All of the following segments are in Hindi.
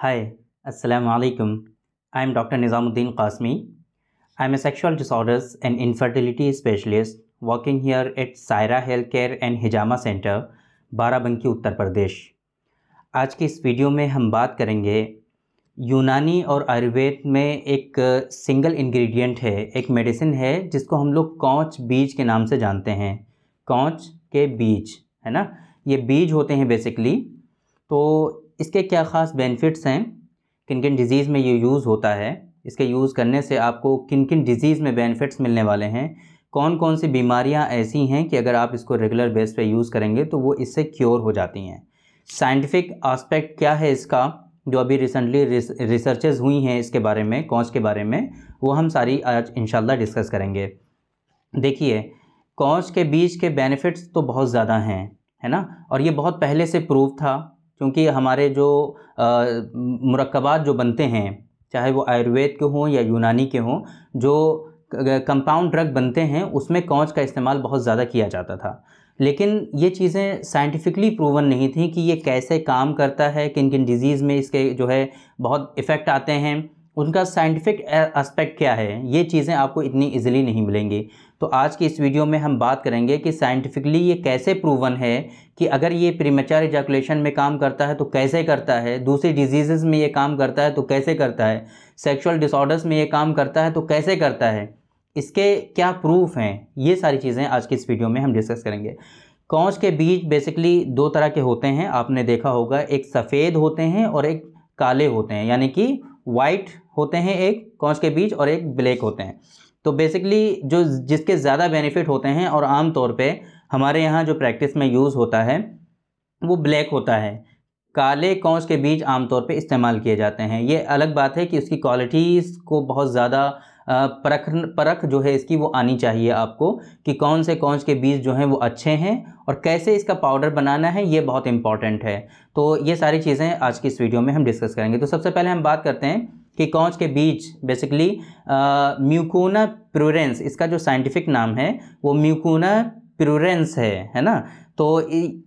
Hi, Assalamu alaikum. I am Dr. Nizamuddin Qasmi. I am a sexual disorders and infertility specialist working here at Saira Healthcare and Hijama Center, Barabanki उत्तर प्रदेश आज के इस वीडियो में हम बात करेंगे यूनानी और आयुर्वेद में एक सिंगल इंग्रेडिएंट है एक मेडिसिन है जिसको हम लोग कौच बीज के नाम से जानते हैं कौच के बीज है ना ये बीज होते हैं बेसिकली तो इसके क्या ख़ास बेनिफिट्स हैं किन किन डिज़ीज़ में ये यूज़ होता है इसके यूज़ करने से आपको किन किन डिज़ीज़ में बेनिफिट्स मिलने वाले हैं कौन कौन सी बीमारियां ऐसी हैं कि अगर आप इसको रेगुलर बेस पे यूज़ करेंगे तो वो इससे क्योर हो जाती हैं साइंटिफिक आस्पेक्ट क्या है इसका जो अभी रिसेंटली रिसर्चेज हुई हैं इसके बारे में कॉज के बारे में वो हम सारी आज इनशाला डिस्कस करेंगे देखिए कॉज के बीज के बेनिफिट्स तो बहुत ज़्यादा हैं है ना और ये बहुत पहले से प्रूव था क्योंकि हमारे जो मरकबात जो बनते हैं चाहे वो आयुर्वेद के हों या यूनानी के हों जो कंपाउंड ड्रग बनते हैं उसमें कौच का इस्तेमाल बहुत ज़्यादा किया जाता था लेकिन ये चीज़ें साइंटिफिकली प्रूवन नहीं थी कि ये कैसे काम करता है किन किन डिजीज़ में इसके जो है बहुत इफ़ेक्ट आते हैं उनका साइंटिफिक एस्पेक्ट क्या है ये चीज़ें आपको इतनी इजीली नहीं मिलेंगी तो आज की इस वीडियो में हम बात करेंगे कि साइंटिफिकली ये कैसे प्रूवन है कि अगर ये प्रीमेचर इजैकुलेशन में काम करता है तो कैसे करता है दूसरी डिजीज़ में ये काम करता है तो कैसे करता है सेक्सुअल डिसऑर्डर्स में ये काम करता है तो कैसे करता है इसके क्या प्रूफ हैं ये सारी चीज़ें आज की इस वीडियो में हम डिस्कस करेंगे कौच के बीज बेसिकली दो तरह के होते हैं आपने देखा होगा एक सफ़ेद होते हैं और एक काले होते हैं यानी कि वाइट होते हैं एक कौच के बीज और एक ब्लैक होते हैं तो बेसिकली जो जिसके ज़्यादा बेनिफिट होते हैं और आम तौर पे हमारे यहाँ जो प्रैक्टिस में यूज़ होता है वो ब्लैक होता है काले कौच के बीज आमतौर पे इस्तेमाल किए जाते हैं ये अलग बात है कि उसकी क्वालिटीज़ को बहुत ज़्यादा परख परख जो है इसकी वो आनी चाहिए आपको कि कौन से कौन के बीज जो हैं वो अच्छे हैं और कैसे इसका पाउडर बनाना है ये बहुत इंपॉर्टेंट है तो ये सारी चीज़ें आज की इस वीडियो में हम डिस्कस करेंगे तो सबसे पहले हम बात करते हैं कि कौच के बीच बेसिकली म्यूकोना प्रोरेंस इसका जो साइंटिफिक नाम है वो म्यूकोना प्रोरेंस है है ना तो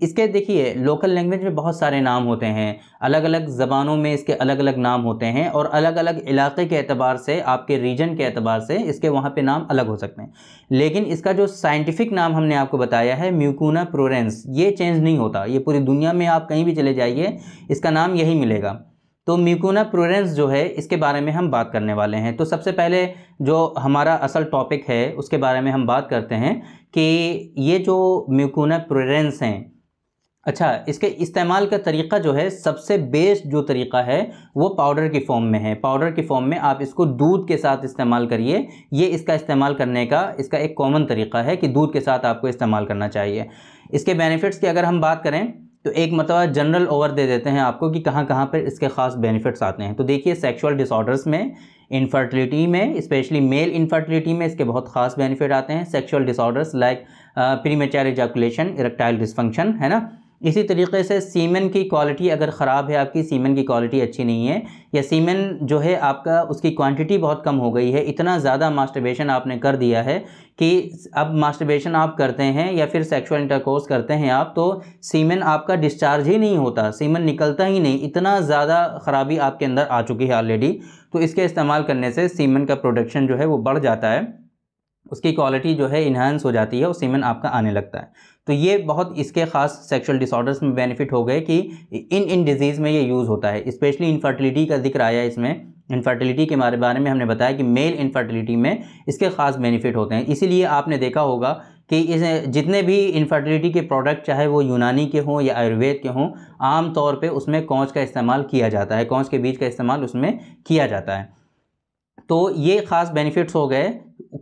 इसके देखिए लोकल लैंग्वेज में बहुत सारे नाम होते हैं अलग अलग ज़बानों में इसके अलग अलग नाम होते हैं और अलग अलग इलाके के अतबार से आपके रीजन के अतबार से इसके वहाँ पे नाम अलग हो सकते हैं लेकिन इसका जो साइंटिफिक नाम हमने आपको बताया है म्यूकोना प्रोरेंस ये चेंज नहीं होता ये पूरी दुनिया में आप कहीं भी चले जाइए इसका नाम यही मिलेगा तो म्यूकोना प्रोरेंस जो है इसके बारे में हम बात करने वाले हैं तो सबसे पहले जो हमारा असल टॉपिक है उसके बारे में हम बात करते हैं कि ये जो म्यूकोना प्रोरेंस हैं अच्छा इसके इस्तेमाल का तरीका जो है सबसे बेस्ट जो तरीका है वो पाउडर की फॉर्म में है पाउडर की फॉर्म में आप इसको दूध के साथ इस्तेमाल करिए ये इसका इस्तेमाल करने का इसका एक कॉमन तरीका है कि दूध के साथ आपको इस्तेमाल करना चाहिए इसके बेनिफिट्स की अगर हम बात करें तो एक मतलब जनरल ओवर दे देते हैं आपको कि कहाँ कहाँ पर इसके ख़ास बेनिफिट्स आते हैं तो देखिए सेक्सुअल डिसऑर्डर्स में इनफर्टिलिटी में स्पेशली मेल इनफर्टिलिटी में इसके बहुत खास बेनिफिट आते हैं sexual disorders like premature ejaculation erectile dysfunction है ना इसी तरीके से सीमन की क्वालिटी अगर ख़राब है आपकी सीमन की क्वालिटी अच्छी नहीं है या सीमन जो है आपका उसकी क्वांटिटी बहुत कम हो गई है इतना ज़्यादा मास्टरबेशन आपने कर दिया है कि अब मास्टरबेशन आप करते हैं या फिर सेक्सुअल इंटरकोर्स करते हैं आप तो सीमन आपका डिस्चार्ज ही नहीं होता सीमन निकलता ही नहीं इतना ज़्यादा ख़राबी आपके अंदर आ चुकी है ऑलरेडी तो इसके इस्तेमाल करने से सीमन का प्रोडक्शन जो है वो बढ़ जाता है उसकी क्वालिटी जो है इन्हांस हो जाती है और सीमेंट आपका आने लगता है तो ये बहुत इसके खास सेक्सुअल डिसऑर्डर्स में बेनिफिट हो गए कि इन इन डिजीज़ में ये यूज़ होता है स्पेशली इनफर्टिलिटी का जिक्र आया इसमें इनफर्टिलिटी के बारे बारे में हमने बताया कि मेल इनफर्टिलिटी में इसके ख़ास बेनिफिट होते हैं इसीलिए आपने देखा होगा कि इस जितने भी इनफर्टिलिटी के प्रोडक्ट चाहे वो यूनानी के हों या आयुर्वेद के हों आम तौर पे उसमें कौच का इस्तेमाल किया जाता है कौच के बीज का इस्तेमाल उसमें किया जाता है तो ये ख़ास बेनिफिट्स हो गए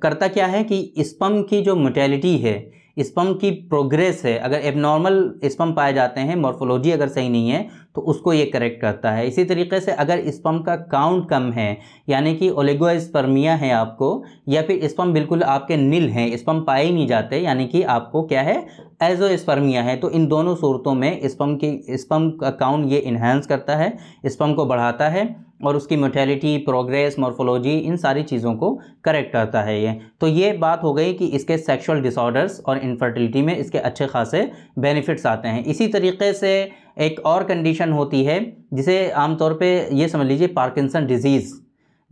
करता क्या है कि स्पम की जो मोटेलिटी है स्पम की प्रोग्रेस है अगर एबनॉर्मल स्पम पाए जाते हैं मॉर्फोलॉजी अगर सही नहीं है तो उसको ये करेक्ट करता है इसी तरीके से अगर स्पम का काउंट कम है यानी कि ओलेगोस्पर्मिया है आपको या फिर स्पम बिल्कुल आपके नील हैं स्पम पाए ही नहीं जाते यानी कि आपको क्या है एजो स्पर्मिया है तो इन दोनों सूरतों में स्पम की स्पम का काउंट ये इन्हेंस करता है स्पम को बढ़ाता है और उसकी मोटेलिटी प्रोग्रेस मॉर्फोलॉजी इन सारी चीज़ों को करेक्ट करता है ये तो ये बात हो गई कि इसके सेक्सुअल डिसऑर्डर्स और इनफर्टिलिटी में इसके अच्छे खासे बेनिफिट्स आते हैं इसी तरीके से एक और कंडीशन होती है जिसे आमतौर पे ये समझ लीजिए पार्किंसन डिजीज़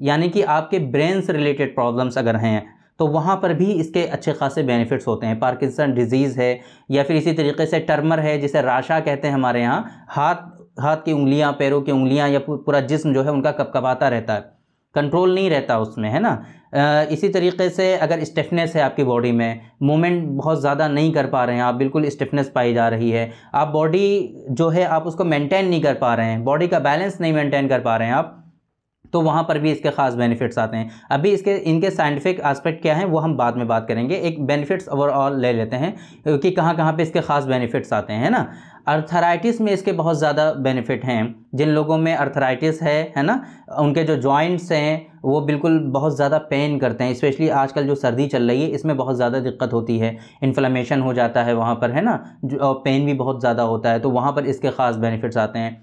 यानी कि आपके ब्रेन से रिलेटेड प्रॉब्लम्स अगर हैं तो वहाँ पर भी इसके अच्छे खासे बेनिफिट्स होते हैं पार्किंसन डिजीज़ है या फिर इसी तरीके से टर्मर है जिसे राशा कहते हैं हमारे यहाँ हाथ हाथ की उंगलियाँ पैरों की उंगलियाँ या पूरा जिस्म जो है उनका कपकपाता रहता है कंट्रोल नहीं रहता उसमें है ना इसी तरीके से अगर स्टिफनेस है आपकी बॉडी में मूवमेंट बहुत ज़्यादा नहीं कर पा रहे हैं आप बिल्कुल स्टिफनेस पाई जा रही है आप बॉडी जो है आप उसको मेंटेन नहीं कर पा रहे हैं बॉडी का बैलेंस नहीं मेंटेन कर पा रहे हैं आप तो वहाँ पर भी इसके खास बेनिफिट्स आते हैं अभी इसके इनके साइंटिफिक एस्पेक्ट क्या हैं वो हम बाद में बात करेंगे एक बेनिफिट्स ओवरऑल ले लेते हैं कि कहाँ कहाँ पे इसके खास बेनिफिट्स आते हैं ना अर्थराइटिस में इसके बहुत ज़्यादा बेनिफिट हैं जिन लोगों में अर्थराइटिस है है ना उनके जो जॉइंट्स हैं वो बिल्कुल बहुत ज़्यादा पेन करते हैं स्पेशली आजकल जो सर्दी चल रही है इसमें बहुत ज़्यादा दिक्कत होती है इन्फ्लामेशन हो जाता है वहाँ पर है ना पेन भी बहुत ज़्यादा होता है तो वहाँ पर इसके ख़ास बेनिफिट्स आते हैं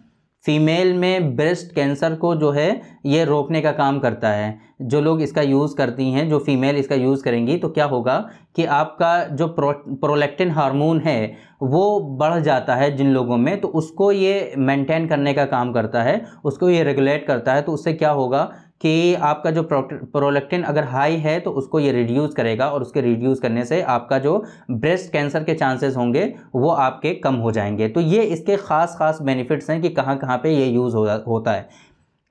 फीमेल में ब्रेस्ट कैंसर को जो है ये रोकने का काम करता है जो लोग इसका यूज़ करती हैं जो फीमेल इसका यूज़ करेंगी तो क्या होगा कि आपका जो प्रो प्रोलेक्टिन हार्मोन है वो बढ़ जाता है जिन लोगों में तो उसको ये मेंटेन करने का काम करता है उसको ये रेगुलेट करता है तो उससे क्या होगा कि आपका जो प्रोलेक्टिन अगर हाई है तो उसको ये रिड्यूस करेगा और उसके रिड्यूस करने से आपका जो ब्रेस्ट कैंसर के चांसेस होंगे वो आपके कम हो जाएंगे तो ये इसके ख़ास ख़ास बेनिफिट्स हैं कि कहाँ कहाँ पे ये यूज़ हो, होता है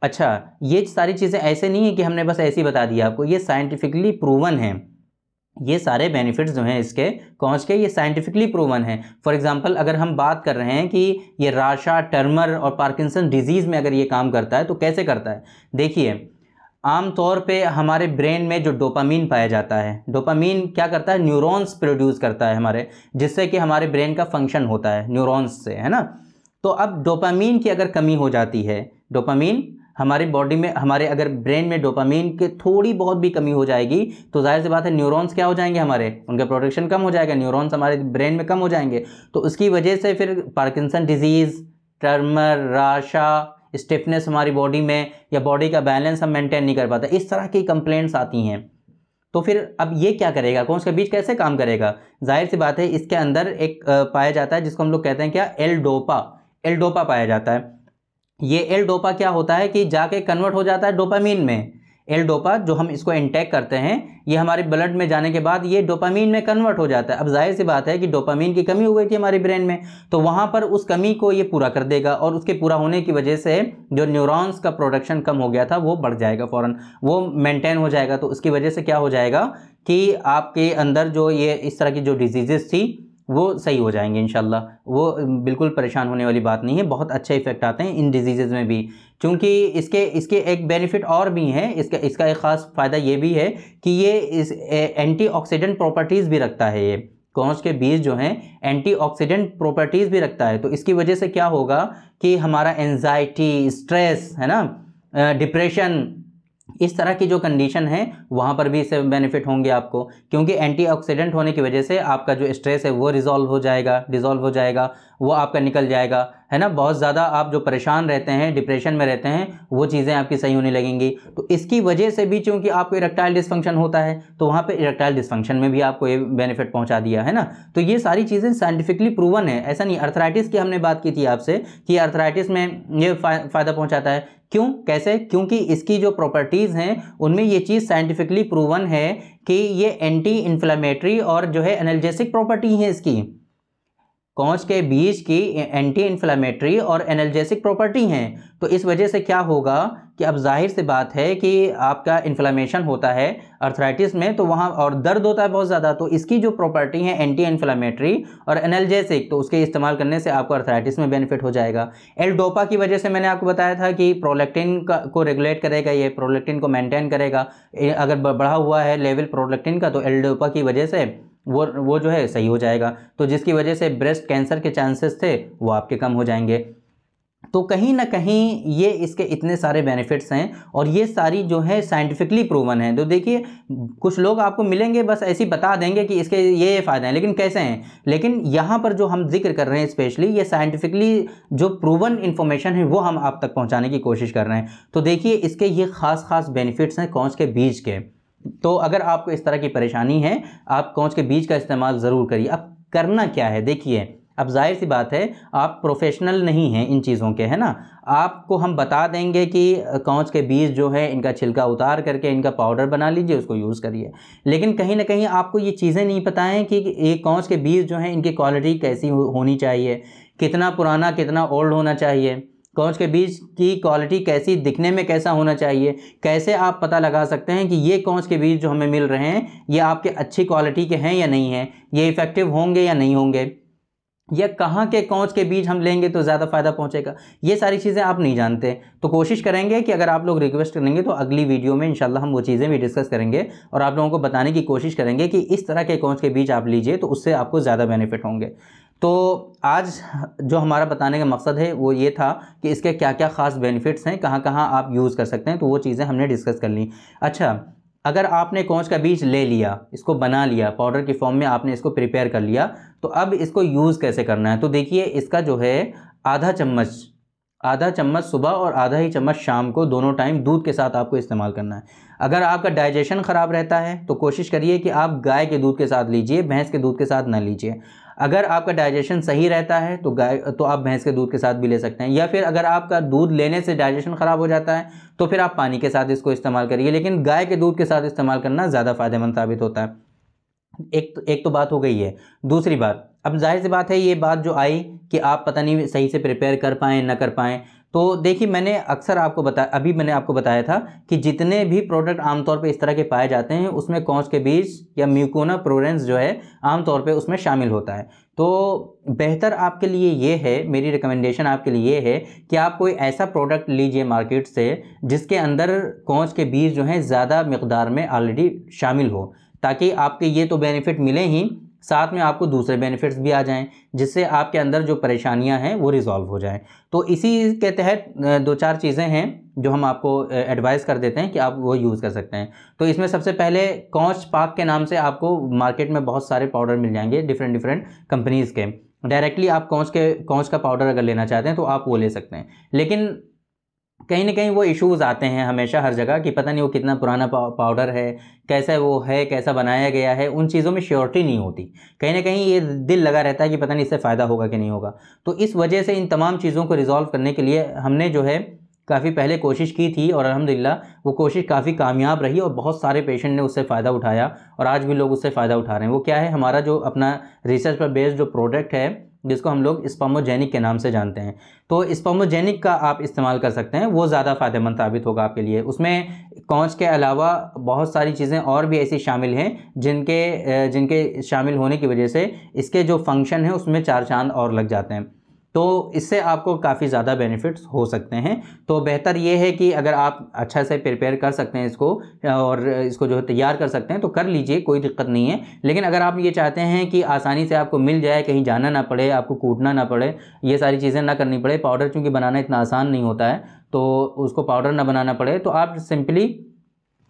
अच्छा ये सारी चीज़ें ऐसे नहीं है कि हमने बस ऐसी बता दिया आपको ये साइंटिफिकली प्रूवन है ये सारे बेनिफिट्स जो हैं इसके कौच के ये साइंटिफिकली प्रूवन हैं फॉर एग्जांपल अगर हम बात कर रहे हैं कि ये राशा टर्मर और पार्किंसन डिजीज़ में अगर ये काम करता है तो कैसे करता है देखिए आम तौर पे हमारे ब्रेन में जो डोपामीन पाया जाता है डोपामीन क्या करता है न्यूरॉन्स प्रोड्यूस करता है हमारे जिससे कि हमारे ब्रेन का फंक्शन होता है न्यूरॉन्स से है ना तो अब डोपामीन की अगर कमी हो जाती है डोपामीन हमारी बॉडी में हमारे अगर ब्रेन में डोपामीन के थोड़ी बहुत भी कमी हो जाएगी तो जाहिर सी बात है न्यूरॉन्स क्या हो जाएंगे हमारे उनका प्रोडक्शन कम हो जाएगा न्यूरॉन्स हमारे ब्रेन में कम हो जाएंगे तो उसकी वजह से फिर पार्किंसन डिजीज़ टर्मर राशा स्टिफनेस हमारी बॉडी में या बॉडी का बैलेंस हम मेंटेन नहीं कर पाते इस तरह की कंप्लेंट्स आती हैं तो फिर अब ये क्या करेगा कौन सा बीज कैसे काम करेगा जाहिर सी बात है इसके अंदर एक पाया जाता है जिसको हम लोग कहते हैं क्या एल डोपा एल डोपा पाया जाता है ये एल डोपा क्या होता है कि जाके कन्वर्ट हो जाता है डोपामीन में एल डोपा जो हम इसको इंटेक करते हैं ये हमारे ब्लड में जाने के बाद ये डोपामीन में कन्वर्ट हो जाता है अब जाहिर सी बात है कि डोपामीन की कमी हो गई थी हमारे ब्रेन में तो वहाँ पर उस कमी को ये पूरा कर देगा और उसके पूरा होने की वजह से जो न्यूरॉन्स का प्रोडक्शन कम हो गया था वो बढ़ जाएगा फ़ौर वो मेनटेन हो जाएगा तो उसकी वजह से क्या हो जाएगा कि आपके अंदर जो ये इस तरह की जो डिजीज़ थी वो सही हो जाएंगे इन वो बिल्कुल परेशान होने वाली बात नहीं है बहुत अच्छे इफेक्ट आते हैं इन डिजीज़ में भी क्योंकि इसके इसके एक बेनिफिट और भी हैं इसका इसका एक ख़ास फ़ायदा ये भी है कि ये इस एंटीऑक्सीडेंट प्रॉपर्टीज़ भी रखता है ये कौंच के बीज जो हैं एंटीऑक्सीडेंट प्रॉपर्टीज़ भी रखता है तो इसकी वजह से क्या होगा कि हमारा एनजाइटी स्ट्रेस है ना डिप्रेशन इस तरह की जो कंडीशन है वहाँ पर भी इससे बेनिफिट होंगे आपको क्योंकि एंटीऑक्सीडेंट होने की वजह से आपका जो स्ट्रेस है वो रिजॉल्व हो जाएगा डिजॉल्व हो जाएगा वो आपका निकल जाएगा है ना बहुत ज़्यादा आप जो परेशान रहते हैं डिप्रेशन में रहते हैं वो चीज़ें आपकी सही होने लगेंगी तो इसकी वजह से भी चूँकि आपको इरेक्टाइल डिस्फंक्शन होता है तो वहाँ पे इरेक्टाइल डिस्फंक्शन में भी आपको ये बेनिफिट पहुँचा दिया है ना तो ये सारी चीज़ें साइंटिफिकली प्रूवन है ऐसा नहीं अर्थराइटिस की हमने बात की थी आपसे कि अर्थराइटिस में ये फ़ायदा पहुँचाता है क्यों कैसे क्योंकि इसकी जो प्रॉपर्टीज़ हैं उनमें ये चीज़ साइंटिफिकली प्रूवन है कि ये एंटी इन्फ्लामेटरी और जो है एनर्जेसिक प्रॉपर्टी है इसकी कौच के बीज की एंटी इन्फ्लामेटरी और एनर्जेसिक प्रॉपर्टी हैं तो इस वजह से क्या होगा कि अब जाहिर सी बात है कि आपका इन्फ्लामेशन होता है अर्थराइटिस में तो वहाँ और दर्द होता है बहुत ज़्यादा तो इसकी जो प्रॉपर्टी है एंटी इन्फ्लामेटरी और एनर्जेसिक तो उसके इस्तेमाल करने से आपको अर्थराइटिस में बेनिफिट हो जाएगा एलडोपा की वजह से मैंने आपको बताया था कि प्रोलेक्टिन को रेगुलेट करेगा ये प्रोलेक्टिन को मेनटेन करेगा अगर बढ़ा हुआ है लेवल प्रोलेक्टिन का तो एलडोपा की वजह से वो वो जो है सही हो जाएगा तो जिसकी वजह से ब्रेस्ट कैंसर के चांसेस थे वो आपके कम हो जाएंगे तो कहीं ना कहीं ये इसके इतने सारे बेनिफिट्स हैं और ये सारी जो है साइंटिफिकली प्रूवन है तो देखिए कुछ लोग आपको मिलेंगे बस ऐसी बता देंगे कि इसके ये ये फ़ायदे हैं लेकिन कैसे हैं लेकिन यहाँ पर जो हम जिक्र कर रहे हैं स्पेशली ये साइंटिफिकली जो प्रूवन इन्फॉर्मेशन है वो हम आप तक पहुँचाने की कोशिश कर रहे हैं तो देखिए इसके ये ख़ास ख़ास बेनिफिट्स हैं कौच के बीज के तो अगर आपको इस तरह की परेशानी है आप कौच के बीज का इस्तेमाल ज़रूर करिए अब करना क्या है देखिए अब जाहिर सी बात है आप प्रोफेशनल नहीं हैं इन चीज़ों के है ना आपको हम बता देंगे कि कौच के बीज जो है इनका छिलका उतार करके इनका पाउडर बना लीजिए उसको यूज़ करिए लेकिन कहीं ना कहीं आपको ये चीज़ें नहीं पता हैं कि ये कौच के बीज जो हैं इनकी क्वालिटी कैसी होनी चाहिए कितना पुराना कितना ओल्ड होना चाहिए कौच के बीज की क्वालिटी कैसी दिखने में कैसा होना चाहिए कैसे आप पता लगा सकते हैं कि ये कौच के बीज जो हमें मिल रहे हैं ये आपके अच्छी क्वालिटी के हैं या नहीं हैं ये इफ़ेक्टिव होंगे या नहीं होंगे या कहाँ के कौच के बीज हम लेंगे तो ज़्यादा फ़ायदा पहुँचेगा ये सारी चीज़ें आप नहीं जानते तो कोशिश करेंगे कि अगर आप लोग रिक्वेस्ट करेंगे तो अगली वीडियो में इंशाल्लाह हम वो चीज़ें भी डिस्कस करेंगे और आप लोगों को बताने की कोशिश करेंगे कि इस तरह के कौच के बीज आप लीजिए तो उससे आपको ज़्यादा बेनिफिट होंगे तो आज जो हमारा बताने का मकसद है वो ये था कि इसके क्या क्या ख़ास बेनिफिट्स हैं कहाँ कहाँ आप यूज़ कर सकते हैं तो वो चीज़ें हमने डिस्कस कर ली अच्छा अगर आपने कौच का बीज ले लिया इसको बना लिया पाउडर की फॉर्म में आपने इसको प्रिपेयर कर लिया तो अब इसको यूज़ कैसे करना है तो देखिए इसका जो है आधा चम्मच आधा चम्मच सुबह और आधा ही चम्मच शाम को दोनों टाइम दूध के साथ आपको इस्तेमाल करना है अगर आपका डाइजेशन ख़राब रहता है तो कोशिश करिए कि आप गाय के दूध के साथ लीजिए भैंस के दूध के साथ ना लीजिए अगर आपका डाइजेशन सही रहता है तो गाय तो आप भैंस के दूध के साथ भी ले सकते हैं या फिर अगर आपका दूध लेने से डाइजेशन ख़राब हो जाता है तो फिर आप पानी के साथ इसको इस्तेमाल करिए लेकिन गाय के दूध के साथ इस्तेमाल करना ज़्यादा फ़ायदेमंद साबित होता है एक तो एक तो बात हो गई है दूसरी बात अब जाहिर सी बात है ये बात जो आई कि आप पता नहीं सही से प्रिपेयर कर पाएँ ना कर पाएँ तो देखिए मैंने अक्सर आपको बता अभी मैंने आपको बताया था कि जितने भी प्रोडक्ट आमतौर पर इस तरह के पाए जाते हैं उसमें कौच के बीज या म्यूकोना प्रोरेंस जो है आमतौर पर उसमें शामिल होता है तो बेहतर आपके लिए ये है मेरी रिकमेंडेशन आपके लिए ये है कि आप कोई ऐसा प्रोडक्ट लीजिए मार्केट से जिसके अंदर कौच के बीज जो हैं ज़्यादा मकदार में ऑलरेडी शामिल हो ताकि आपके ये तो बेनिफिट मिले ही साथ में आपको दूसरे बेनिफिट्स भी आ जाएं जिससे आपके अंदर जो परेशानियां हैं वो रिज़ॉल्व हो जाएं तो इसी के तहत दो चार चीज़ें हैं जो हम आपको एडवाइस कर देते हैं कि आप वो यूज़ कर सकते हैं तो इसमें सबसे पहले कौच पाक के नाम से आपको मार्केट में बहुत सारे पाउडर मिल जाएंगे डिफरेंट डिफरेंट कंपनीज़ के डायरेक्टली आप कौच के कौच का पाउडर अगर लेना चाहते हैं तो आप वो ले सकते हैं लेकिन कहीं ना कहीं वो इश्यूज़ आते हैं हमेशा हर जगह कि पता नहीं वो कितना पुराना पाउडर है कैसा वो है कैसा बनाया गया है उन चीज़ों में श्योरिटी नहीं होती कहीं ना कहीं ये दिल लगा रहता है कि पता नहीं इससे फ़ायदा होगा कि नहीं होगा तो इस वजह से इन तमाम चीज़ों को रिज़ॉल्व करने के लिए हमने जो है काफ़ी पहले कोशिश की थी और अलहमदिल्ला वो कोशिश काफ़ी कामयाब रही और बहुत सारे पेशेंट ने उससे फ़ायदा उठाया और आज भी लोग उससे फ़ायदा उठा रहे हैं वो क्या है हमारा जो अपना रिसर्च पर बेस्ड जो प्रोडक्ट है जिसको हम लोग स्पमोजेनिक के नाम से जानते हैं तो स्पमोजेनिक का आप इस्तेमाल कर सकते हैं वो ज़्यादा फ़ायदेमंद साबित होगा आपके लिए उसमें कौच के अलावा बहुत सारी चीज़ें और भी ऐसी शामिल हैं जिनके जिनके शामिल होने की वजह से इसके जो फंक्शन हैं उसमें चार चांद और लग जाते हैं तो इससे आपको काफ़ी ज़्यादा बेनिफिट्स हो सकते हैं तो बेहतर ये है कि अगर आप अच्छा से प्रिपेयर कर सकते हैं इसको और इसको जो है तैयार कर सकते हैं तो कर लीजिए कोई दिक्कत नहीं है लेकिन अगर आप ये चाहते हैं कि आसानी से आपको मिल जाए कहीं जाना ना पड़े आपको कूटना ना पड़े ये सारी चीज़ें ना करनी पड़े पाउडर चूँकि बनाना इतना आसान नहीं होता है तो उसको पाउडर ना बनाना पड़े तो आप सिंपली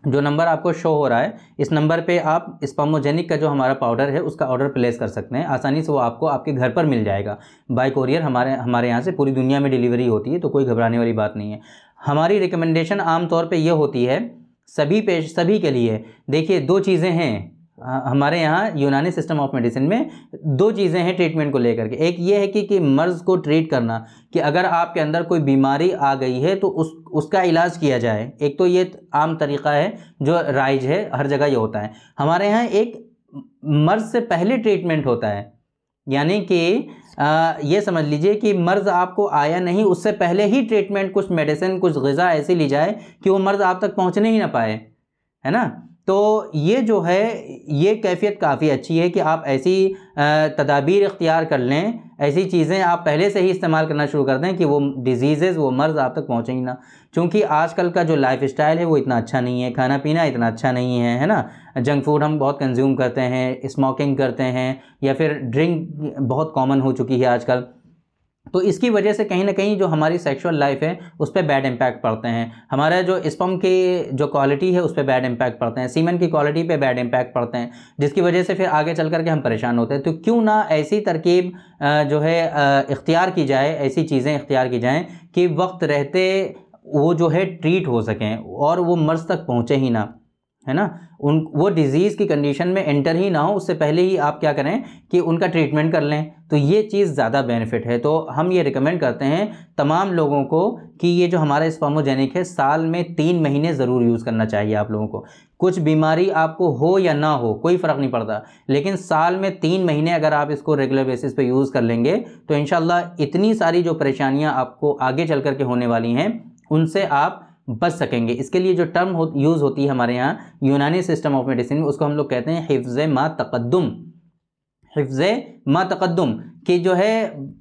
जो नंबर आपको शो हो रहा है इस नंबर पे आप स्पामोजेनिक का जो हमारा पाउडर है उसका ऑर्डर प्लेस कर सकते हैं आसानी से वो आपको आपके घर पर मिल जाएगा बाय कोरियर हमारे हमारे यहाँ से पूरी दुनिया में डिलीवरी होती है तो कोई घबराने वाली बात नहीं है हमारी रिकमेंडेशन आमतौर पर यह होती है सभी पेश सभी के लिए देखिए दो चीज़ें हैं हाँ, हमारे यहाँ यूनानी सिस्टम ऑफ मेडिसिन में दो चीज़ें हैं ट्रीटमेंट को लेकर के एक ये है कि, कि मर्ज़ को ट्रीट करना कि अगर आपके अंदर कोई बीमारी आ गई है तो उस उसका इलाज किया जाए एक तो ये आम तरीका है जो राइज है हर जगह ये होता है हमारे यहाँ एक मर्ज़ से पहले ट्रीटमेंट होता है यानी कि आ, ये समझ लीजिए कि मर्ज़ आपको आया नहीं उससे पहले ही ट्रीटमेंट कुछ मेडिसिन कुछ गज़ा ऐसी ली जाए कि वो मर्ज़ आप तक पहुँचने ही ना पाए है ना तो ये जो है ये कैफियत काफ़ी अच्छी है कि आप ऐसी तदाबीर इख्तियार कर लें ऐसी चीज़ें आप पहले से ही इस्तेमाल करना शुरू कर दें कि वो डिजीज़ वो मर्ज़ आप तक पहुँचें ही ना क्योंकि आजकल का जो लाइफ स्टाइल है वो इतना अच्छा नहीं है खाना पीना इतना अच्छा नहीं है है ना जंक फूड हम बहुत कंज्यूम करते हैं स्मोकिंग करते हैं या फिर ड्रिंक बहुत कॉमन हो चुकी है आजकल तो इसकी वजह से कहीं ना कहीं जो हमारी सेक्सुअल लाइफ है उस पर बैड इम्पैक्ट पड़ते हैं हमारे जो स्पम की जो क्वालिटी है उस पर बैड इम्पैक्ट पड़ते हैं सीमन की क्वालिटी पे बैड इम्पैक्ट पड़ते हैं जिसकी वजह से फिर आगे चल करके हम परेशान होते हैं तो क्यों ना ऐसी तरकीब जो है इख्तियार की जाए ऐसी चीज़ें इख्तियार की जाएँ कि वक्त रहते वो जो है ट्रीट हो सकें और वो मर्ज तक पहुँचे ही ना है ना उन वो डिज़ीज़ की कंडीशन में एंटर ही ना हो उससे पहले ही आप क्या करें कि उनका ट्रीटमेंट कर लें तो ये चीज़ ज़्यादा बेनिफिट है तो हम ये रिकमेंड करते हैं तमाम लोगों को कि ये जो हमारा स्पर्मोजेनिक है साल में तीन महीने ज़रूर यूज़ करना चाहिए आप लोगों को कुछ बीमारी आपको हो या ना हो कोई फ़र्क नहीं पड़ता लेकिन साल में तीन महीने अगर आप इसको रेगुलर बेसिस पर यूज़ कर लेंगे तो इन इतनी सारी जो परेशानियाँ आपको आगे चल करके होने वाली हैं उनसे आप बच सकेंगे इसके लिए जो टर्म हो, यूज़ होती है हमारे यहाँ यूनानी सिस्टम ऑफ मेडिसिन में उसको हम लोग कहते हैं हिफ्ज़ मा तकदम हिफ्ज़ मा तकदम कि जो है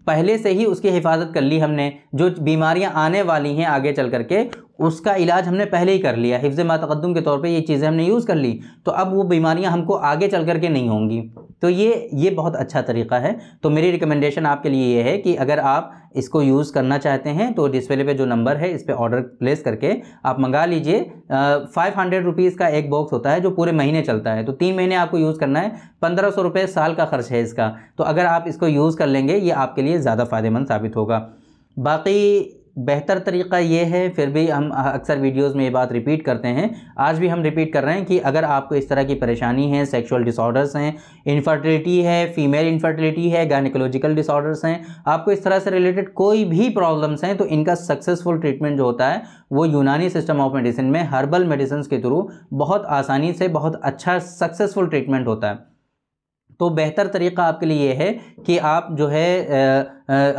पहले से ही उसकी हिफाजत कर ली हमने जो बीमारियां आने वाली हैं आगे चल करके उसका इलाज हमने पहले ही कर लिया हिफ्ज़ तकदम के तौर पे ये चीज़ें हमने यूज़ कर ली तो अब वो बीमारियां हमको आगे चल करके नहीं होंगी तो ये ये बहुत अच्छा तरीका है तो मेरी रिकमेंडेशन आपके लिए ये है कि अगर आप इसको यूज़ करना चाहते हैं तो डिस्प्ले पे जो नंबर है इस पर ऑर्डर प्लेस करके आप मंगा लीजिए फाइव हंड्रेड रुपीज़ का एक बॉक्स होता है जो पूरे महीने चलता है तो तीन महीने आपको यूज़ करना है पंद्रह सौ रुपये साल का खर्च है इसका तो अगर आप इसको यूज़ कर लेंगे ये आपके लिए ज़्यादा फ़ायदेमंद साबित होगा बाकी बेहतर तरीका ये है फिर भी हम अक्सर वीडियोस में ये बात रिपीट करते हैं आज भी हम रिपीट कर रहे हैं कि अगर आपको इस तरह की परेशानी है सेक्सुअल डिसऑर्डर्स हैं इनफर्टिलिटी है फीमेल इनफर्टिलिटी है गायनिकोलॉजिकल डिसऑर्डर्स हैं आपको इस तरह से रिलेटेड कोई भी प्रॉब्लम्स हैं तो इनका सक्सेसफुल ट्रीटमेंट जो होता है वो यूनानी सिस्टम ऑफ मेडिसिन में हर्बल मेडिसिन के थ्रू बहुत आसानी से बहुत अच्छा सक्सेसफुल ट्रीटमेंट होता है तो बेहतर तरीका आपके लिए ये है कि आप जो है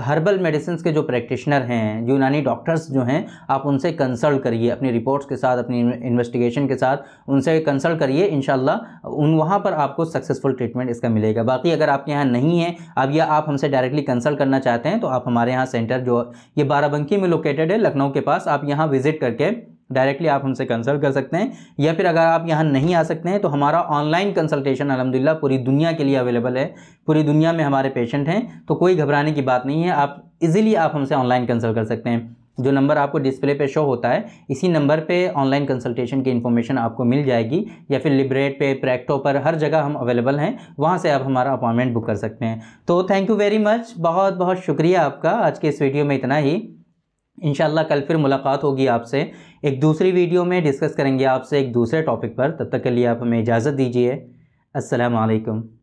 हर्बल मेडिसिन के जो प्रैक्टिशनर हैं यूनानी डॉक्टर्स जो हैं आप उनसे कंसल्ट करिए अपनी रिपोर्ट्स के साथ अपनी इन्वेस्टिगेशन के साथ उनसे कंसल्ट करिए इन उन वहाँ पर आपको सक्सेसफुल ट्रीटमेंट इसका मिलेगा बाकी अगर आपके यहाँ नहीं है अब या आप हमसे डायरेक्टली कंसल्ट करना चाहते हैं तो आप हमारे यहाँ सेंटर जो ये बाराबंकी में लोकेटेड है लखनऊ के पास आप यहाँ विज़िट करके डायरेक्टली आप हमसे कंसल्ट कर सकते हैं या फिर अगर आप यहाँ नहीं आ सकते हैं तो हमारा ऑनलाइन कंसल्टेशन अलहमदिल्ला पूरी दुनिया के लिए अवेलेबल है पूरी दुनिया में हमारे पेशेंट हैं तो कोई घबराने की बात नहीं है आप इजीली आप हमसे ऑनलाइन कंसल्ट कर सकते हैं जो नंबर आपको डिस्प्ले पे शो होता है इसी नंबर पे ऑनलाइन कंसल्टेशन की इन्फॉर्मेशन आपको मिल जाएगी या फिर लिबरेट पे प्रैक्टो पर हर जगह हम अवेलेबल हैं वहाँ से आप हमारा अपॉइंटमेंट बुक कर सकते हैं तो थैंक यू वेरी मच बहुत बहुत शुक्रिया आपका आज के इस वीडियो में इतना ही इन कल फिर मुलाकात होगी आपसे एक दूसरी वीडियो में डिस्कस करेंगे आपसे एक दूसरे टॉपिक पर तब तक के लिए आप हमें इजाज़त दीजिए असलकम